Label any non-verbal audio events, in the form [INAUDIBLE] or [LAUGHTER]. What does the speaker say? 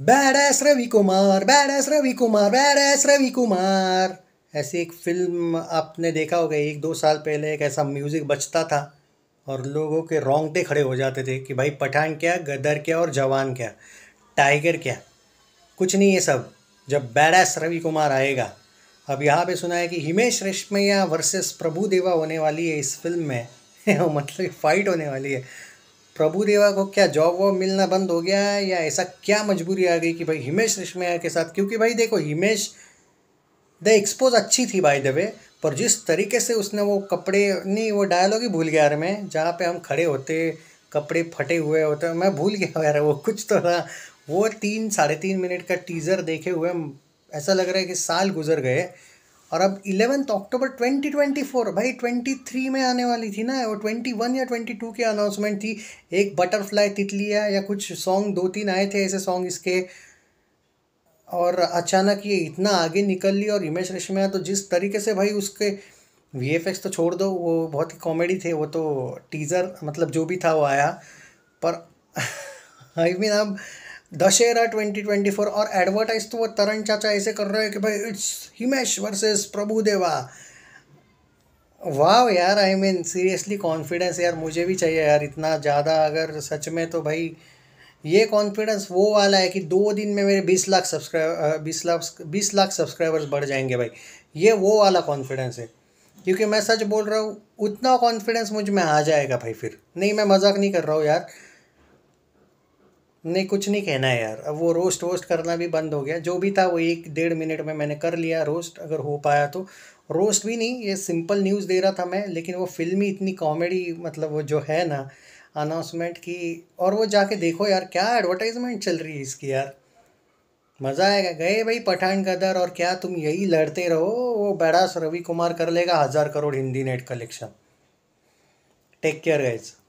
बैडैस Ravi Kumar S Ravi Kumar S Ravi Kumar ऐसी एक film आपने देखा होगा एक दो साल पहले एक ऐसा म्यूज़िक बचता था और लोगों के रोंगटे खड़े हो जाते थे कि भाई पठान क्या गदर क्या और जवान क्या टाइगर क्या कुछ नहीं है सब जब बैडैस रवि कुमार आएगा अब यहाँ पे सुना है कि हिमेश रेशमैया वर्सेस प्रभु देवा होने वाली है इस फिल्म में [LAUGHS] मतलब फाइट होने वाली है प्रभु देवा को क्या जॉब वॉब मिलना बंद हो गया है या ऐसा क्या मजबूरी आ गई कि भाई हिमेश रेशमिया के साथ क्योंकि भाई देखो हिमेश द एक्सपोज अच्छी थी भाई दबे पर जिस तरीके से उसने वो कपड़े नहीं वो डायलॉग ही भूल गया यार मैं जहाँ पे हम खड़े होते कपड़े फटे हुए होते मैं भूल गया यार वो कुछ तो था वो तीन साढ़े तीन मिनट का टीज़र देखे हुए ऐसा लग रहा है कि साल गुजर गए और अब इलेवेंथ अक्टूबर 2024 भाई 23 में आने वाली थी ना वो 21 या 22 की अनाउंसमेंट थी एक बटरफ्लाई तितलिया या कुछ सॉन्ग दो तीन आए थे ऐसे सॉन्ग इसके और अचानक ये इतना आगे निकल ली और हिमेश रेशमिया तो जिस तरीके से भाई उसके वी तो छोड़ दो वो बहुत ही कॉमेडी थे वो तो टीज़र मतलब जो भी था वो आया पर आई [LAUGHS] I मीन mean, अब दशहरा 2024 और एडवर्टाइज तो वो तरण चाचा ऐसे कर रहे हैं कि भाई इट्स हिमेश वर्सेस प्रभुदेवा वाह यार आई मीन सीरियसली कॉन्फिडेंस यार मुझे भी चाहिए यार इतना ज़्यादा अगर सच में तो भाई ये कॉन्फिडेंस वो वाला है कि दो दिन में मेरे बीस लाख सब्सक्राइब बीस लाख बीस लाख सब्सक्राइबर्स बढ़ जाएंगे भाई ये वो वाला कॉन्फिडेंस है क्योंकि मैं सच बोल रहा हूँ उतना कॉन्फिडेंस मुझ में आ जाएगा भाई फिर नहीं मैं मजाक नहीं कर रहा हूँ यार नहीं कुछ नहीं कहना है यार अब वो रोस्ट वोस्ट करना भी बंद हो गया जो भी था वो एक डेढ़ मिनट में मैंने कर लिया रोस्ट अगर हो पाया तो रोस्ट भी नहीं ये सिंपल न्यूज़ दे रहा था मैं लेकिन वो फिल्मी इतनी कॉमेडी मतलब वो जो है ना अनाउंसमेंट की और वो जाके देखो यार क्या एडवर्टाइजमेंट चल रही है इसकी यार मज़ा आएगा गए भाई पठान का दर और क्या तुम यही लड़ते रहो वो बड़ास रवि कुमार कर लेगा हज़ार crore Hindi net collection take care guys